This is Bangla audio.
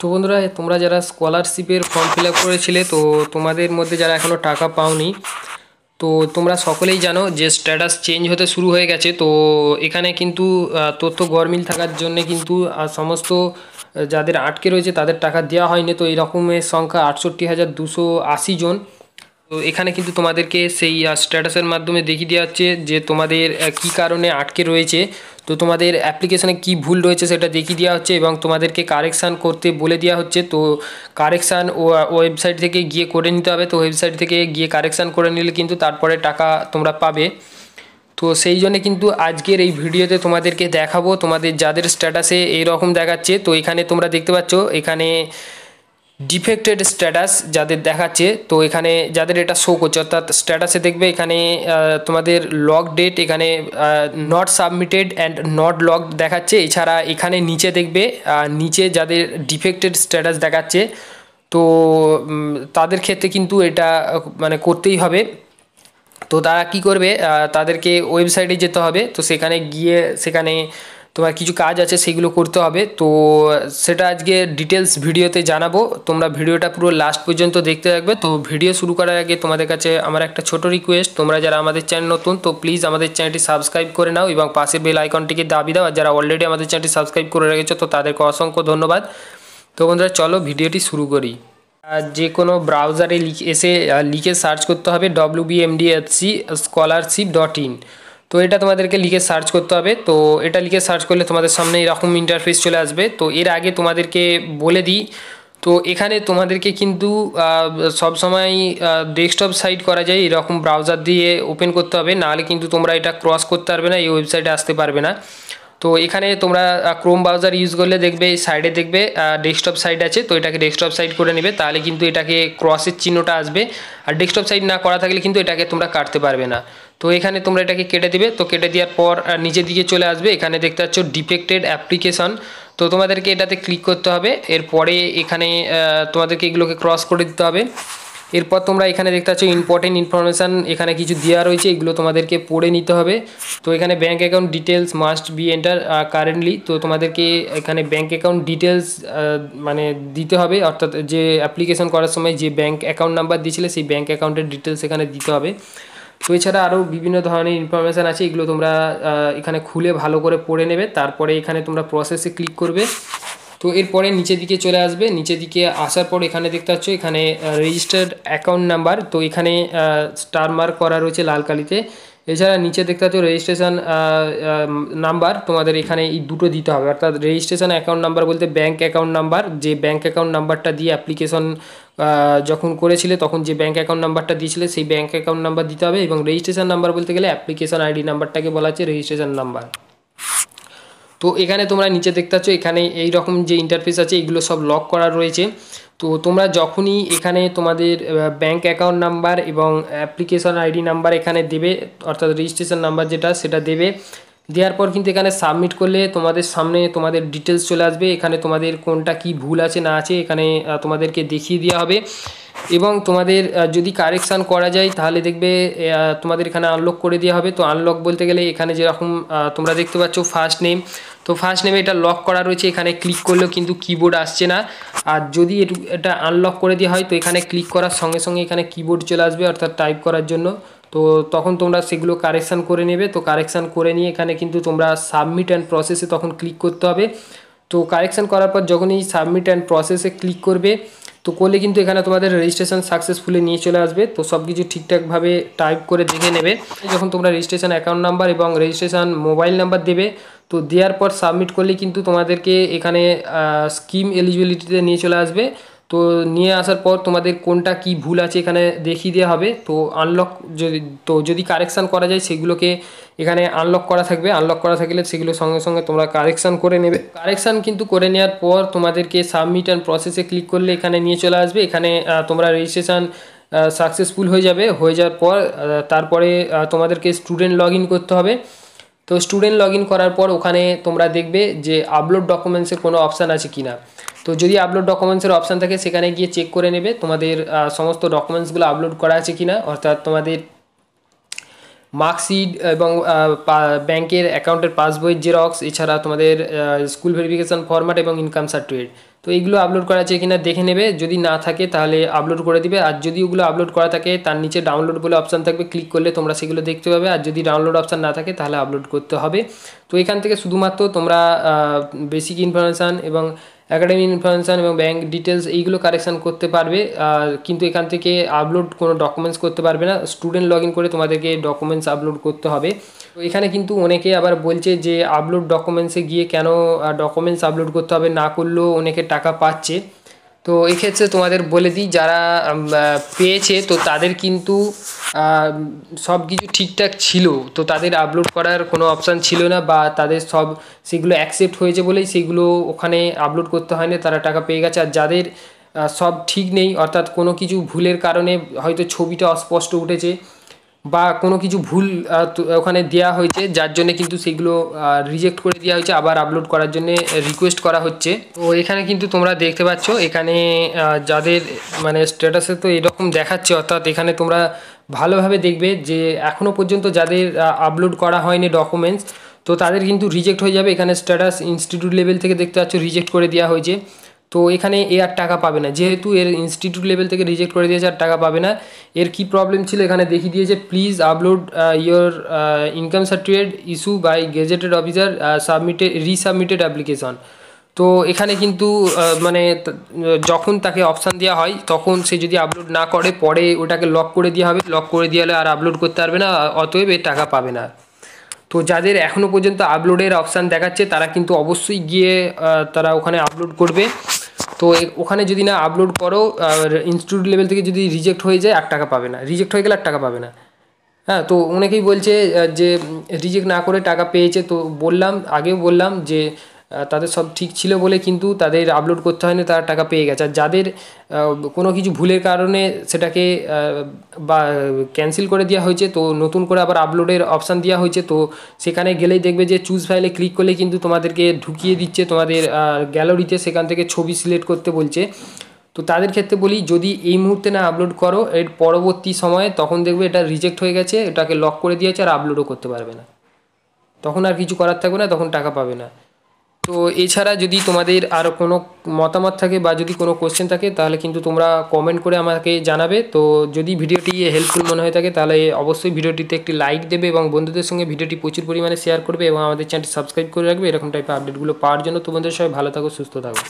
তো বন্ধুরা তোমরা যারা স্কলারশিপের ফর্ম ফিল আপ করেছিলে তো তোমাদের মধ্যে যারা এখনও টাকা পাওনি তো তোমরা সকলেই জানো যে স্ট্যাটাস চেঞ্জ হতে শুরু হয়ে গেছে তো এখানে কিন্তু তথ্য গরমিল থাকার জন্য কিন্তু সমস্ত যাদের আটকে রয়েছে তাদের টাকা দেওয়া হয়নি তো এরকমের সংখ্যা আটষট্টি হাজার দুশো আশি জন তো এখানে কিন্তু তোমাদেরকে সেই স্ট্যাটাসের মাধ্যমে দেখিয়ে দেওয়া হচ্ছে যে তোমাদের কি কারণে আটকে রয়েছে তো তোমাদের অ্যাপ্লিকেশানে কি ভুল রয়েছে সেটা দেখিয়ে দেওয়া হচ্ছে এবং তোমাদেরকে কারেকশান করতে বলে দেওয়া হচ্ছে তো কারেকশান ওয়েবসাইট থেকে গিয়ে করে নিতে হবে তো ওয়েবসাইট থেকে গিয়ে কারেকশান করে নিলে কিন্তু তারপরে টাকা তোমরা পাবে তো সেই জন্য কিন্তু আজকের এই ভিডিওতে তোমাদেরকে দেখাবো তোমাদের যাদের স্ট্যাটাসে এইরকম দেখাচ্ছে তো এখানে তোমরা দেখতে পাচ্ছ এখানে ডিফেক্টেড স্ট্যাটাস যাদের দেখাচ্ছে তো এখানে যাদের এটা শো করছে অর্থাৎ স্ট্যাটাসে দেখবে এখানে তোমাদের লগ ডেট এখানে not submitted and not log দেখাচ্ছে এছাড়া এখানে নিচে দেখবে নিচে যাদের ডিফেক্টেড স্ট্যাটাস দেখাচ্ছে তো তাদের ক্ষেত্রে কিন্তু এটা মানে করতেই হবে তো তারা কি করবে তাদেরকে ওয়েবসাইটে যেতে হবে তো সেখানে গিয়ে সেখানে তোমার কিছু কাজ আছে সেগুলো করতে হবে তো সেটা আজকে ডিটেলস ভিডিওতে জানাবো তোমরা ভিডিওটা পুরো লাস্ট পর্যন্ত দেখতে থাকবে তো ভিডিও শুরু করার আগে তোমাদের কাছে আমার একটা ছোট রিকোয়েস্ট তোমরা যারা আমাদের চ্যানেল নতুন তো প্লিজ আমাদের চ্যানেলটি সাবস্ক্রাইব করে নাও এবং পাশের বেল আইকনটিকে দাবি দাও আর যারা অলরেডি আমাদের চ্যানেলটি সাবস্ক্রাইব করে রেখেছো তো তাদেরকে অসংখ্য ধন্যবাদ তো বন্ধুরা চলো ভিডিওটি শুরু করি যে কোনো ব্রাউজারে লিখে এসে লিখে সার্চ করতে হবে ডব্লিউবিএমডিএফসি স্কলারশিপ ডট ইন তো এটা তোমাদেরকে লিখে সার্চ করতে হবে তো এটা লিখে সার্চ করলে তোমাদের সামনে এরকম ইন্টারফেস চলে আসবে তো এর আগে তোমাদেরকে বলে দিই তো এখানে তোমাদেরকে কিন্তু সবসময় ডেস্কটপ সাইট করা যায় এরকম ব্রাউজার দিয়ে ওপেন করতে হবে নাহলে কিন্তু তোমরা এটা ক্রস করতে পারবে না এই ওয়েবসাইটে আসতে পারবে না তো এখানে তোমরা ক্রোম ব্রাউজার ইউজ করলে দেখবে এই সাইডে দেখবে ডেস্কটপ সাইট আছে তো এটাকে ডেস্কটপ সাইট করে নেবে তাহলে কিন্তু এটাকে ক্রসের চিহ্নটা আসবে আর ডেস্কটপ সাইট না করা থাকলে কিন্তু এটাকে তোমরা কাটতে পারবে না তো এখানে তোমরা এটাকে কেটে দিবে তো কেটে দেওয়ার পর নিচের দিকে চলে আসবে এখানে দেখতে পাচ্ছ ডিফেক্টেড অ্যাপ্লিকেশন তো তোমাদেরকে এটাতে ক্লিক করতে হবে এরপরে এখানে তোমাদেরকে এগুলোকে ক্রস করে দিতে হবে এরপর তোমরা এখানে দেখতে পাচ্ছ ইম্পর্টেন্ট ইনফরমেশান এখানে কিছু দেওয়া রয়েছে এগুলো তোমাদেরকে পড়ে নিতে হবে তো এখানে bank account details must be enter currently তো তোমাদেরকে এখানে ব্যাঙ্ক অ্যাকাউন্ট ডিটেলস মানে দিতে হবে অর্থাৎ যে অ্যাপ্লিকেশন করার সময় যে ব্যাঙ্ক অ্যাকাউন্ট নাম্বার দিয়েছিলে সেই ব্যাঙ্ক অ্যাকাউন্টের ডিটেলস এখানে দিতে হবে তো এছাড়া আরও বিভিন্ন ধরনের ইনফরমেশান আছে এগুলো তোমরা এখানে খুলে ভালো করে পড়ে নেবে তারপরে এখানে তোমরা প্রসেসে ক্লিক করবে তো এরপরে নিচের দিকে চলে আসবে নিচের দিকে আসার পর এখানে দেখতে পাচ্ছ এখানে রেজিস্টার্ড অ্যাকাউন্ট নাম্বার তো এখানে স্টার মার্ক করা রয়েছে লাল এছাড়া নিচে দেখতে পাচ্ছ রেজিস্ট্রেশন নাম্বার তোমাদের এখানে এই দুটো দিতে হবে অর্থাৎ রেজিস্ট্রেশন অ্যাকাউন্ট নাম্বার বলতে ব্যাঙ্ক অ্যাকাউন্ট নাম্বার যে ব্যাঙ্ক অ্যাকাউন্ট নাম্বারটা দিয়ে অ্যাপ্লিকেশন যখন করেছিলে তখন যে ব্যাঙ্ক অ্যাকাউন্ট নাম্বারটা দিয়েছিলে সেই ব্যাঙ্ক অ্যাকাউন্ট নাম্বার দিতে হবে এবং রেজিস্ট্রেশন নাম্বার বলতে গেলে অ্যাপ্লিকেশন আইডি নাম্বারটাকে বলা হচ্ছে রেজিস্ট্রেশন নাম্বার তো এখানে তোমরা নিচে দেখতে পাচ্ছ এখানে এই রকম যে ইন্টারফেস আছে এগুলো সব লক করা রয়েছে তো তোমরা যখনই এখানে তোমাদের ব্যাংক অ্যাকাউন্ট নাম্বার এবং অ্যাপ্লিকেশন আইডি নাম্বার এখানে দেবে অর্থাৎ রেজিস্ট্রেশন নাম্বার যেটা সেটা দেবে দেওয়ার পর কিন্তু এখানে সাবমিট করলে তোমাদের সামনে তোমাদের ডিটেলস চলে আসবে এখানে তোমাদের কোনটা কি ভুল আছে না আছে এখানে তোমাদেরকে দেখিয়ে দেওয়া হবে এবং তোমাদের যদি কারেকশান করা যায় তাহলে দেখবে তোমাদের এখানে আনলক করে দেওয়া হবে তো আনলক বলতে গেলে এখানে যেরকম তোমরা দেখতে পাচ্ছ ফার্স্ট নেম তো ফার্স্ট নেমে এটা লক করা রয়েছে এখানে ক্লিক করলেও কিন্তু কিবোর্ড আসছে না আর যদি এটা আনলক করে দেওয়া হয় তো এখানে ক্লিক করার সঙ্গে সঙ্গে এখানে কিবোর্ড চলে আসবে অর্থাৎ টাইপ করার জন্য তো তখন তোমরা সেগুলো কারেকশান করে নেবে তো কারেকশান করে নিয়ে এখানে কিন্তু তোমরা সাবমিট অ্যান্ড প্রসেসে তখন ক্লিক করতে হবে তো কারেকশান করার পর যখন এই সাবমিট অ্যান্ড প্রসেসে ক্লিক করবে তো করলে কিন্তু এখানে তোমাদের রেজিস্ট্রেশন সাকসেসফুলি নিয়ে চলে আসবে তো সব কিছু ঠিকঠাকভাবে টাইপ করে দেখে নেবে যখন তোমরা রেজিস্ট্রেশন অ্যাকাউন্ট নাম্বার এবং রেজিস্ট্রেশন মোবাইল নাম্বার দেবে তো দেওয়ার পর সাবমিট করলে কিন্তু তোমাদেরকে এখানে স্কিম এলিজিবিলিটিতে নিয়ে চলে আসবে তো নিয়ে আসার পর তোমাদের কোনটা কি ভুল আছে এখানে দেখিয়ে দেওয়া হবে তো আনলক যদি তো যদি কারেকশান করা যায় সেগুলোকে এখানে আনলক করা থাকবে আনলক করা থাকলে সেগুলো সঙ্গে সঙ্গে তোমরা কারেকশান করে নেবে কারেকশান কিন্তু করে নেওয়ার পর তোমাদেরকে সাবমিট অ্যান্ড প্রসেসে ক্লিক করলে এখানে নিয়ে চলে আসবে এখানে তোমরা রেজিস্ট্রেশান সাকসেসফুল হয়ে যাবে হয়ে যাওয়ার পর তারপরে তোমাদেরকে স্টুডেন্ট লগ করতে হবে তো স্টুডেন্ট লগ করার পর ওখানে তোমরা দেখবে যে আপলোড ডকুমেন্টসের কোনো অপশান আছে কি না তো যদি আপলোড ডকুমেন্টসের অপশান থাকে সেখানে গিয়ে চেক করে নেবে তোমাদের সমস্ত ডকুমেন্টসগুলো আপলোড করা আছে কি না অর্থাৎ তোমাদের মার্কশিট এবং ব্যাংকের অ্যাকাউন্টের পাসবইয়ের জেরক্স এছাড়া তোমাদের স্কুল ভেরিফিকেশান ফরম্যাট এবং ইনকাম সার্টিফিকেট তো এইগুলো আপলোড করা আছে কি না দেখে নেবে যদি না থাকে তাহলে আপলোড করে দিবে আর যদি ওগুলো আপলোড করা থাকে তার নিচে ডাউনলোড বলে অপশান থাকবে ক্লিক করলে তোমরা সেগুলো দেখতে পাবে আর যদি ডাউনলোড অপশান না থাকে তাহলে আপলোড করতে হবে তো এখান থেকে শুধুমাত্র তোমরা বেসিক ইনফরমেশান এবং অ্যাকাডেমি ইনফরমেশান এবং ব্যাঙ্ক ডিটেলস এইগুলো কারেকশান করতে পারবে কিন্তু এখান থেকে আপলোড কোনো ডকুমেন্টস করতে পারবে না স্টুডেন্ট লগ করে তোমাদেরকে ডকুমেন্টস আপলোড করতে হবে তো এখানে কিন্তু অনেকে আবার বলছে যে আপলোড ডকুমেন্টসে গিয়ে কেন ডকুমেন্টস আপলোড করতে হবে না করলেও অনেকে টাকা পাচ্ছে তো এক্ষেত্রে তোমাদের বলে দিই যারা পেয়েছে তো তাদের কিন্তু সব কিছু ঠিকঠাক ছিল তো তাদের আপলোড করার কোনো অপশান ছিল না বা তাদের সব সেগুলো অ্যাকসেপ্ট হয়েছে বলেই সেগুলো ওখানে আপলোড করতে হয় না তারা টাকা পেয়ে গেছে আর যাদের সব ঠিক নেই অর্থাৎ কোনো কিছু ভুলের কারণে হয়তো ছবিটা অস্পষ্ট উঠেছে বা কোনো কিছু ভুল ওখানে দেওয়া হয়েছে যার জন্য কিন্তু সেগুলো রিজেক্ট করে দেওয়া হয়েছে আবার আপলোড করার জন্য রিকোয়েস্ট করা হচ্ছে তো এখানে কিন্তু তোমরা দেখতে পাচ্ছ এখানে যাদের মানে স্ট্যাটাসে তো এরকম দেখাচ্ছে অর্থাৎ এখানে তোমরা ভালোভাবে দেখবে যে এখনও পর্যন্ত যাদের আপলোড করা হয়নি ডকুমেন্টস তো তাদের কিন্তু রিজেক্ট হয়ে যাবে এখানে স্ট্যাটাস ইনস্টিটিউট লেভেল থেকে দেখতে পাচ্ছ রিজেক্ট করে দেওয়া হয়েছে তো এখানে এ আর টাকা পাবে না যেহেতু এর ইনস্টিটিউট লেভেল থেকে রিজেক্ট করে দিয়েছে আর টাকা পাবে না এর কি প্রবলেম ছিল এখানে দেখিয়ে দিয়েছে please upload your income certificate issue by gazetted officer submitted resubmitted application তো এখানে কিন্তু uh, মানে যখন তাকে অপশান দেওয়া হয় তখন সে যদি আপলোড না করে পরে ওটাকে লক করে দেওয়া হবে লক করে দেওয়া হলে আর আপলোড করতে পারবে না অতএব এর টাকা পাবে না তো যাদের এখনও পর্যন্ত আপলোডের অপশান দেখাচ্ছে তারা কিন্তু অবশ্যই গিয়ে uh, তারা ওখানে আপলোড করবে তো ওখানে যদি না আপলোড করো আর ইনস্টিটিউট লেভেল থেকে যদি রিজেক্ট হয়ে যায় এক টাকা পাবে না রিজেক্ট হয়ে গেলে আর টাকা পাবে না হ্যাঁ তো অনেকেই বলছে যে রিজেক্ট না করে টাকা পেয়েছে তো বললাম আগেও বললাম যে তাদের সব ঠিক ছিল বলে কিন্তু তাদের আপলোড করতে হয়নি তারা টাকা পেয়ে গেছে আর যাদের কোনো কিছু ভুলের কারণে সেটাকে বা ক্যান্সেল করে দেওয়া হয়েছে তো নতুন করে আবার আপলোডের অপশান দেওয়া হয়েছে তো সেখানে গেলেই দেখবে যে চুজ ফাইলে ক্লিক করলে কিন্তু তোমাদেরকে ঢুকিয়ে দিচ্ছে তোমাদের গ্যালারিতে সেখান থেকে ছবি সিলেক্ট করতে বলছে তো তাদের ক্ষেত্রে বলি যদি এই মুহূর্তে না আপলোড করো এর পরবর্তী সময়ে তখন দেখবে এটা রিজেক্ট হয়ে গেছে এটাকে লক করে দিয়েছে আর আপলোডও করতে পারবে না তখন আর কিছু করার থাকবে না তখন টাকা পাবে না তো এছাড়া যদি তোমাদের আর কোনো মতামত থাকে বা যদি কোনো কোশ্চেন থাকে তাহলে কিন্তু তোমরা কমেন্ট করে আমাকে জানাবে তো যদি ভিডিওটি হেল্পফুল মনে হয়ে থাকে তাহলে অবশ্যই ভিডিওটিতে একটি লাইক দেবে এবং বন্ধুদের সঙ্গে ভিডিওটি প্রচুর পরিমাণে শেয়ার করবে এবং আমাদের চ্যানেলটি সাবস্ক্রাইব করে রাখবে এরকম টাইপের আপডেটগুলো পাওয়ার জন্য তোমাদের সবাই ভালো থাকো সুস্থ থাকো